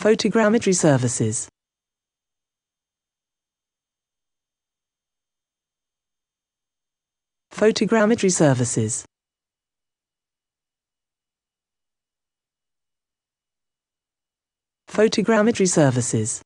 photogrammetry services. Photogrammetry services. Photogrammetry services.